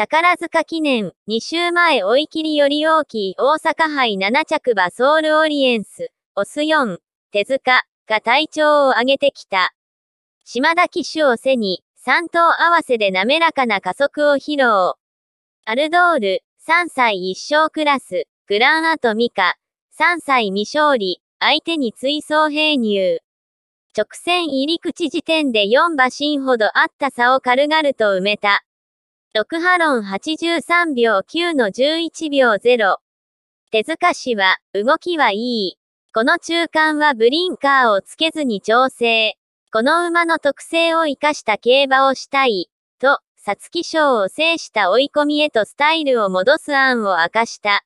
宝塚記念、2週前追い切りより大きい大阪杯7着馬ソウルオリエンス、オス4、手塚、が体調を上げてきた。島田騎手を背に、3頭合わせで滑らかな加速を披露。アルドール、3歳一勝クラス、グランアトミカ、3歳未勝利、相手に追走併入。直線入り口時点で4馬身ほどあった差を軽々と埋めた。6波論83秒9の11秒0。手塚氏は、動きはいい。この中間はブリンカーをつけずに調整。この馬の特性を活かした競馬をしたい。と、皐月賞を制した追い込みへとスタイルを戻す案を明かした。